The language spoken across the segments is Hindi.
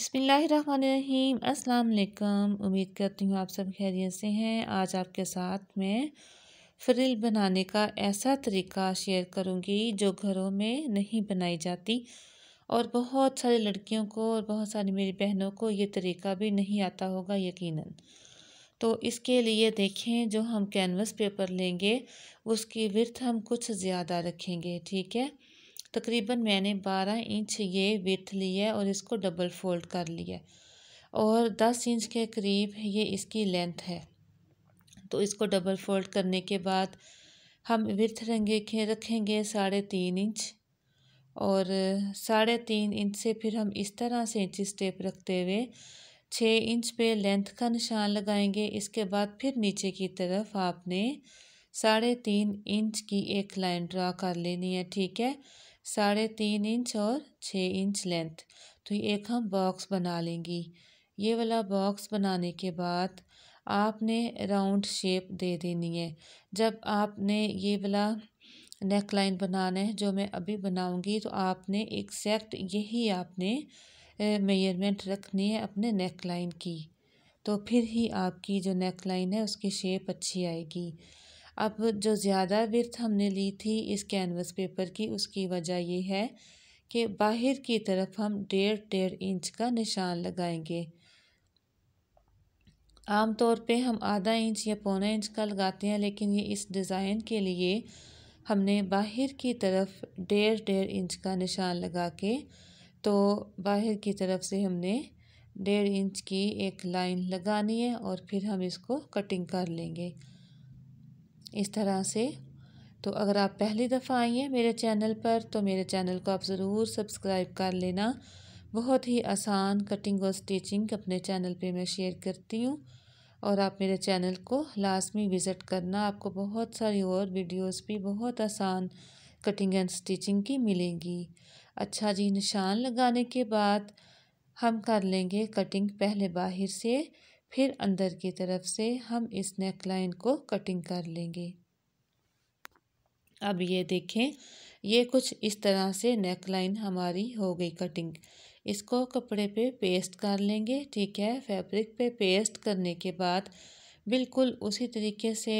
बसमिलीम अस्सलाम उम्मीद करती हूँ आप सब खैरियत से हैं आज आपके साथ मैं फ्रिल बनाने का ऐसा तरीका शेयर करूँगी जो घरों में नहीं बनाई जाती और बहुत सारी लड़कियों को और बहुत सारी मेरी बहनों को ये तरीका भी नहीं आता होगा यकीनन तो इसके लिए देखें जो हम कैनवस पेपर लेंगे उसकी विर्थ हम कुछ ज़्यादा रखेंगे ठीक है तकरीबन मैंने 12 इंच ये विथ ली है और इसको डबल फोल्ड कर लिया और 10 इंच के करीब ये इसकी लेंथ है तो इसको डबल फोल्ड करने के बाद हम विथ रंगे रखेंगे साढ़े तीन इंच और साढ़े तीन इंच से फिर हम इस तरह से इंची स्टेप रखते हुए छः इंच पे लेंथ का निशान लगाएंगे इसके बाद फिर नीचे की तरफ आपने साढ़े तीन इंच की एक लाइन ड्रा कर लेनी है ठीक है साढ़े तीन इंच और छः इंच लेंथ तो ये एक हम बॉक्स बना लेंगी ये वाला बॉक्स बनाने के बाद आपने राउंड शेप दे देनी है जब आपने ये वाला नेक लाइन बनाना है जो मैं अभी बनाऊंगी तो आपने एक्सैक्ट यही आपने मेयरमेंट रखनी है अपने नेक लाइन की तो फिर ही आपकी जो नेक लाइन है उसकी शेप अच्छी आएगी अब जो ज़्यादा विर्थ हमने ली थी इस कैनवस पेपर की उसकी वजह ये है कि बाहर की तरफ हम डेढ़ डेढ़ इंच का निशान लगाएंगे आम तौर पे हम आधा इंच या पौना इंच का लगाते हैं लेकिन ये इस डिज़ाइन के लिए हमने बाहर की तरफ डेढ़ डेढ़ इंच का निशान लगा के तो बाहर की तरफ से हमने डेढ़ इंच की एक लाइन लगानी है और फिर हम इसको कटिंग कर लेंगे इस तरह से तो अगर आप पहली दफ़ा आई हैं मेरे चैनल पर तो मेरे चैनल को आप ज़रूर सब्सक्राइब कर लेना बहुत ही आसान कटिंग और स्टिचिंग अपने चैनल पे मैं शेयर करती हूँ और आप मेरे चैनल को लाजमी विज़िट करना आपको बहुत सारी और वीडियोस भी बहुत आसान कटिंग एंड स्टिचिंग की मिलेंगी अच्छा जी निशान लगाने के बाद हम कर लेंगे कटिंग पहले बाहर से फिर अंदर की तरफ से हम इस नेक लाइन को कटिंग कर लेंगे अब ये देखें ये कुछ इस तरह से नेक लाइन हमारी हो गई कटिंग इसको कपड़े पे पेस्ट कर लेंगे ठीक है फैब्रिक पे पेस्ट करने के बाद बिल्कुल उसी तरीके से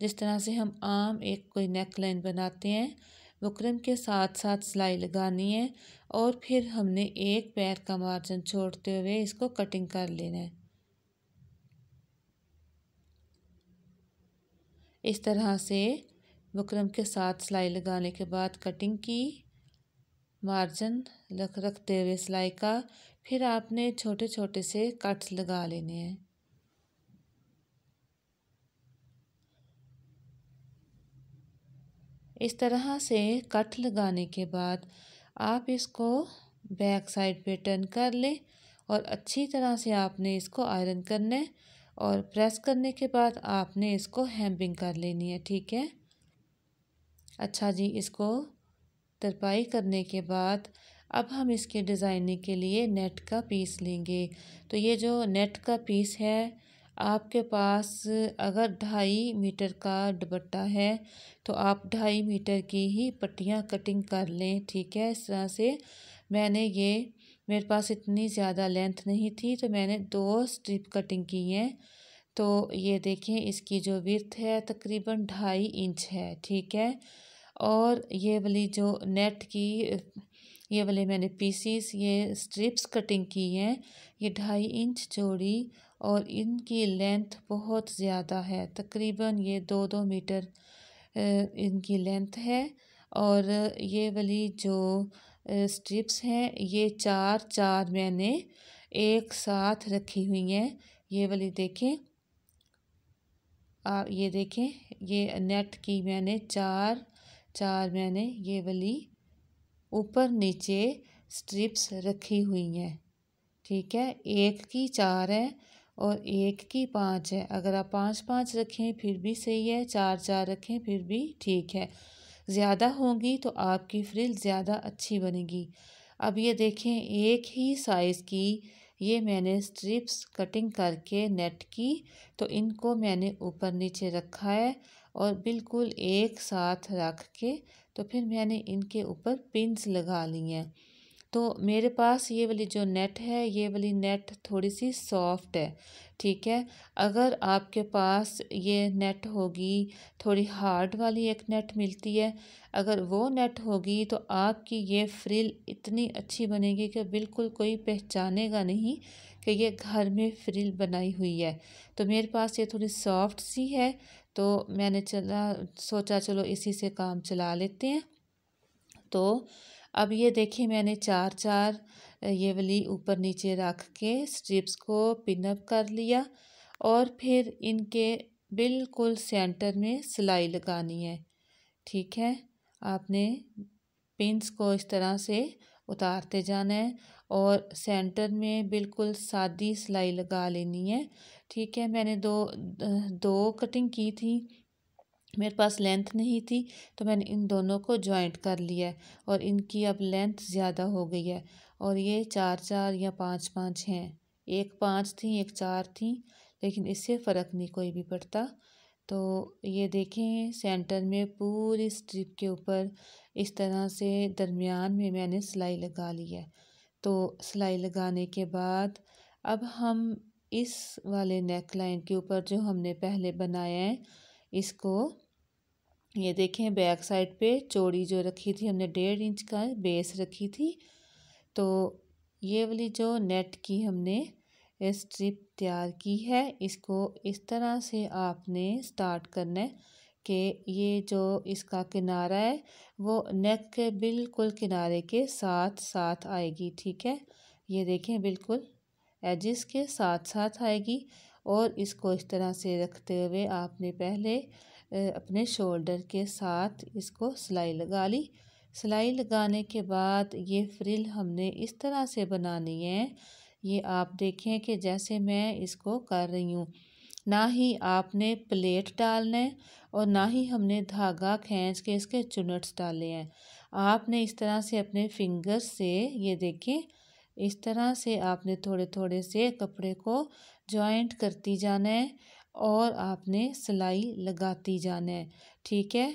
जिस तरह से हम आम एक कोई नेक लाइन बनाते हैं बुकरम के साथ साथ सिलाई लगानी है और फिर हमने एक पैर का मार्जिन छोड़ते हुए इसको कटिंग कर लेना है इस तरह से बकरम के साथ सिलाई लगाने के बाद कटिंग की मार्जिन रख रखते हुए सिलाई का फिर आपने छोटे छोटे से कट्स लगा लेने हैं इस तरह से कट लगाने के बाद आप इसको बैक साइड पे टर्न कर लें और अच्छी तरह से आपने इसको आयरन करना है और प्रेस करने के बाद आपने इसको हैम्पिंग कर लेनी है ठीक है अच्छा जी इसको तरपाई करने के बाद अब हम इसके डिज़ाइनिंग के लिए नेट का पीस लेंगे तो ये जो नेट का पीस है आपके पास अगर ढाई मीटर का दुपट्टा है तो आप ढाई मीटर की ही पट्टियाँ कटिंग कर लें ठीक है इस तरह से मैंने ये मेरे पास इतनी ज़्यादा लेंथ नहीं थी तो मैंने दो स्ट्रिप कटिंग की हैं तो ये देखें इसकी जो विर्थ है तकरीबन ढाई इंच है ठीक है और ये वाली जो नेट की ये वाले मैंने पीसीस ये स्ट्रिप्स कटिंग की हैं ये ढाई इंच चौड़ी और इनकी लेंथ बहुत ज़्यादा है तकरीबन ये दो दो मीटर इनकी लेंथ है और ये वाली जो स्ट्रिप्स हैं ये चार चार मैंने एक साथ रखी हुई हैं ये वाली देखें आप ये देखें ये नेट की मैंने चार चार मैंने ये वाली ऊपर नीचे स्ट्रिप्स रखी हुई हैं ठीक है एक की चार है और एक की पाँच है अगर आप पाँच पाँच रखें फिर भी सही है चार चार रखें फिर भी ठीक है ज़्यादा होंगी तो आपकी फ्रिल ज़्यादा अच्छी बनेगी अब ये देखें एक ही साइज़ की ये मैंने स्ट्रिप्स कटिंग करके नेट की तो इनको मैंने ऊपर नीचे रखा है और बिल्कुल एक साथ रख के तो फिर मैंने इनके ऊपर पिंस लगा ली हैं तो मेरे पास ये वाली जो नेट है ये वाली नेट थोड़ी सी सॉफ्ट है ठीक है अगर आपके पास ये नेट होगी थोड़ी हार्ड वाली एक नेट मिलती है अगर वो नेट होगी तो आपकी ये फ्रिल इतनी अच्छी बनेगी कि बिल्कुल कोई पहचानेगा नहीं कि ये घर में फ्रिल बनाई हुई है तो मेरे पास ये थोड़ी सॉफ्ट सी है तो मैंने चला सोचा चलो इसी से काम चला लेते हैं तो अब ये देखिए मैंने चार चार ये वाली ऊपर नीचे रख के स्ट्रिप्स को पिनअप कर लिया और फिर इनके बिल्कुल सेंटर में सिलाई लगानी है ठीक है आपने पिंस को इस तरह से उतारते जाना है और सेंटर में बिल्कुल सादी सिलाई लगा लेनी है ठीक है मैंने दो दो कटिंग की थी मेरे पास लेंथ नहीं थी तो मैंने इन दोनों को जॉइंट कर लिया और इनकी अब लेंथ ज़्यादा हो गई है और ये चार चार या पाँच पाँच हैं एक पाँच थी एक चार थी लेकिन इससे फ़र्क नहीं कोई भी पड़ता तो ये देखें सेंटर में पूरी स्ट्रिप के ऊपर इस तरह से दरमियान में मैंने सिलाई लगा ली है तो सिलाई लगाने के बाद अब हम इस वाले नेक लाइन के ऊपर जो हमने पहले बनाया है इसको ये देखें बैक साइड पे चौड़ी जो रखी थी हमने डेढ़ इंच का बेस रखी थी तो ये वाली जो नेट की हमने स्ट्रिप तैयार की है इसको इस तरह से आपने स्टार्ट करना है कि ये जो इसका किनारा है वो नेक के बिल्कुल किनारे के साथ साथ आएगी ठीक है ये देखें बिल्कुल एजिस के साथ साथ आएगी और इसको इस तरह से रखते हुए आपने पहले अपने शोल्डर के साथ इसको सिलाई लगा ली सिलाई लगाने के बाद ये फ्रिल हमने इस तरह से बनानी है ये आप देखें कि जैसे मैं इसको कर रही हूँ ना ही आपने प्लेट डालना है और ना ही हमने धागा खींच के इसके चुनट्स डाले हैं आपने इस तरह से अपने फिंगर्स से ये देखें इस तरह से आपने थोड़े थोड़े से कपड़े को जॉइंट करती जाना है और आपने सिलाई लगाती जाना है ठीक है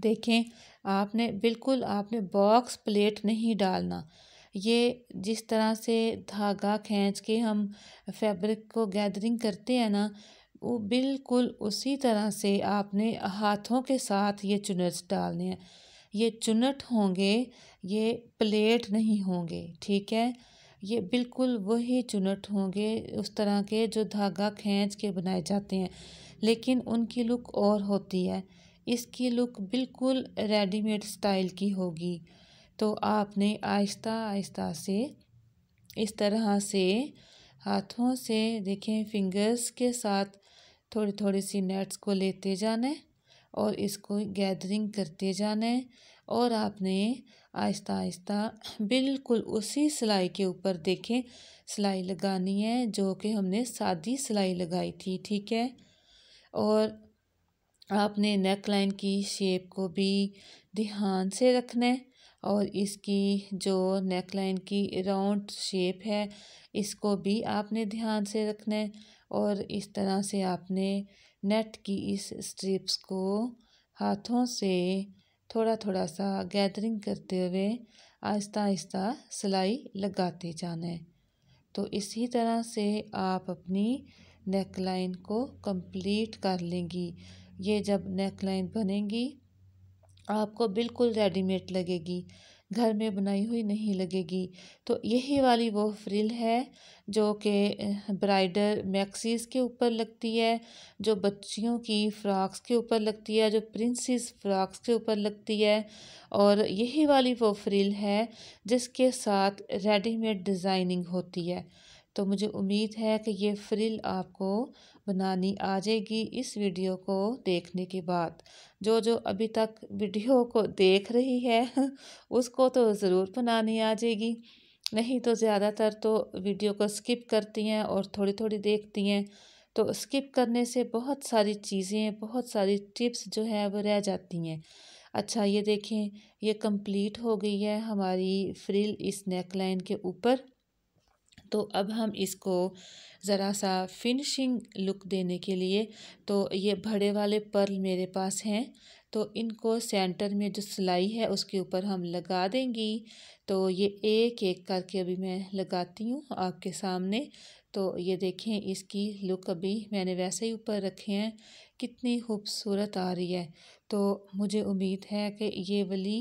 देखें आपने बिल्कुल आपने बॉक्स प्लेट नहीं डालना ये जिस तरह से धागा खींच के हम फैब्रिक को गैदरिंग करते हैं ना वो बिल्कुल उसी तरह से आपने हाथों के साथ ये चुनट डालने हैं ये चुनट होंगे ये प्लेट नहीं होंगे ठीक है ये बिल्कुल वही चुनट होंगे उस तरह के जो धागा खींच के बनाए जाते हैं लेकिन उनकी लुक और होती है इसकी लुक बिल्कुल रेडीमेड स्टाइल की होगी तो आपने आहिस्ता आहिस्ता से इस तरह से हाथों से देखें फिंगर्स के साथ थोड़ी थोड़ी सी नेट्स को लेते जाना है और इसको गैदरिंग करते जाना है और आपने आहिस्ता आहिस्ता बिल्कुल उसी सिलाई के ऊपर देखें सिलाई लगानी है जो कि हमने सादी सिलाई लगाई थी ठीक है और आपने नेक लाइन की शेप को भी ध्यान से रखना है और इसकी जो नेक लाइन की राउंड शेप है इसको भी आपने ध्यान से रखना है और इस तरह से आपने नेट की इस स्ट्रिप्स को हाथों से थोड़ा थोड़ा सा गैदरिंग करते हुए आहिस्ता आहिस्ता सिलाई लगाते जाना है तो इसी तरह से आप अपनी नेक लाइन को कंप्लीट कर लेंगी ये जब नेक लाइन बनेगी आपको बिल्कुल रेडीमेड लगेगी घर में बनाई हुई नहीं लगेगी तो यही वाली वो फ्रिल है जो कि ब्राइडर मैक्सीज़ के ऊपर लगती है जो बच्चियों की फ़्राक्स के ऊपर लगती है जो प्रिंसेस फ़्राक्स के ऊपर लगती है और यही वाली वो फ्रिल है जिसके साथ रेडीमेड डिज़ाइनिंग होती है तो मुझे उम्मीद है कि ये फ्रिल आपको बनानी आ जाएगी इस वीडियो को देखने के बाद जो जो अभी तक वीडियो को देख रही है उसको तो ज़रूर बनानी आ जाएगी नहीं तो ज़्यादातर तो वीडियो को स्किप करती हैं और थोड़ी थोड़ी देखती हैं तो स्किप करने से बहुत सारी चीज़ें बहुत सारी टिप्स जो हैं वो रह जाती हैं अच्छा ये देखें ये कंप्लीट हो गई है हमारी फ्रिल इस नेकलाइन के ऊपर तो अब हम इसको ज़रा सा फिनिशिंग लुक देने के लिए तो ये भड़े वाले पर्ल मेरे पास हैं तो इनको सेंटर में जो सिलाई है उसके ऊपर हम लगा देंगी तो ये एक एक करके अभी मैं लगाती हूँ आपके सामने तो ये देखें इसकी लुक अभी मैंने वैसे ही ऊपर रखे हैं कितनी खूबसूरत आ रही है तो मुझे उम्मीद है कि ये वाली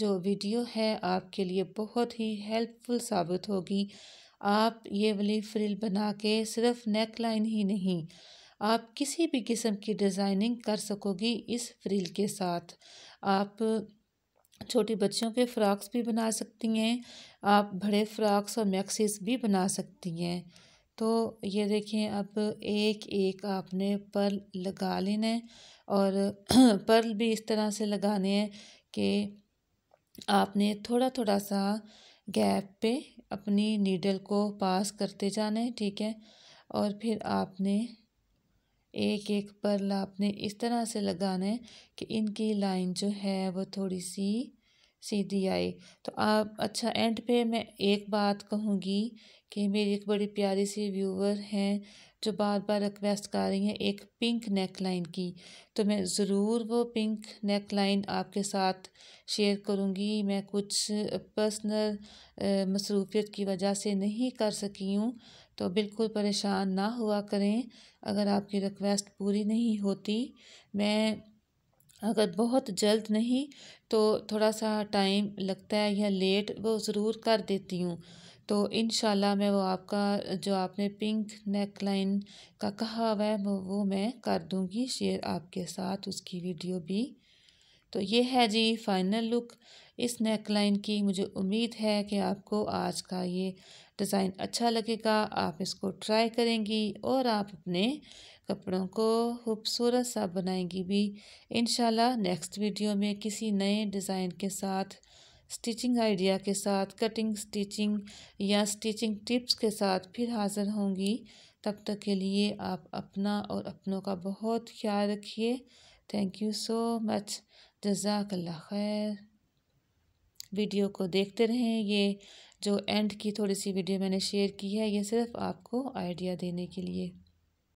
जो वीडियो है आपके लिए बहुत ही हेल्पफुल साबित होगी आप ये वाली फ्रिल बना के सिर्फ नेक लाइन ही नहीं आप किसी भी किस्म की डिज़ाइनिंग कर सकोगी इस फ्रिल के साथ आप छोटी बच्चों के फ़्रॉक्स भी बना सकती हैं आप बड़े फ़्रॉक्स और मैक्सीज भी बना सकती हैं तो ये देखें अब एक एक आपने पर्ल लगा लेना है और पर्ल भी इस तरह से लगाने हैं कि आपने थोड़ा थोड़ा सा गैप पे अपनी नीडल को पास करते जाना है ठीक है और फिर आपने एक एक पर्ल आपने इस तरह से लगाना है कि इनकी लाइन जो है वो थोड़ी सी सीधी आए तो आप अच्छा एंड पे मैं एक बात कहूँगी कि मेरी एक बड़ी प्यारी सी व्यूवर हैं जो बार बार रिक्वेस्ट कर रही हैं एक पिंक नेक लाइन की तो मैं ज़रूर वो पिंक नेक लाइन आपके साथ शेयर करूँगी मैं कुछ पर्सनल मसरूफियत की वजह से नहीं कर सकी हूँ तो बिल्कुल परेशान ना हुआ करें अगर आपकी रिक्वेस्ट पूरी नहीं होती मैं अगर बहुत जल्द नहीं तो थोड़ा सा टाइम लगता है या लेट वो ज़रूर कर देती हूँ तो इन मैं वो आपका जो आपने पिंक नेक लाइन का कहा हुआ है वो मैं कर दूँगी शेयर आपके साथ उसकी वीडियो भी तो ये है जी फाइनल लुक इस नेक लाइन की मुझे उम्मीद है कि आपको आज का ये डिज़ाइन अच्छा लगेगा आप इसको ट्राई करेंगी और आप अपने कपड़ों को खूबसूरत सा बनाएंगी भी इन नेक्स्ट वीडियो में किसी नए डिज़ाइन के साथ स्टिचिंग आइडिया के साथ कटिंग स्टिचिंग या स्टिचिंग टिप्स के साथ फिर हाज़िर होंगी तब तक के लिए आप अपना और अपनों का बहुत ख्याल रखिए थैंक यू सो मच जजाकल्ला खैर वीडियो को देखते रहें ये जो एंड की थोड़ी सी वीडियो मैंने शेयर की है ये सिर्फ आपको आइडिया देने के लिए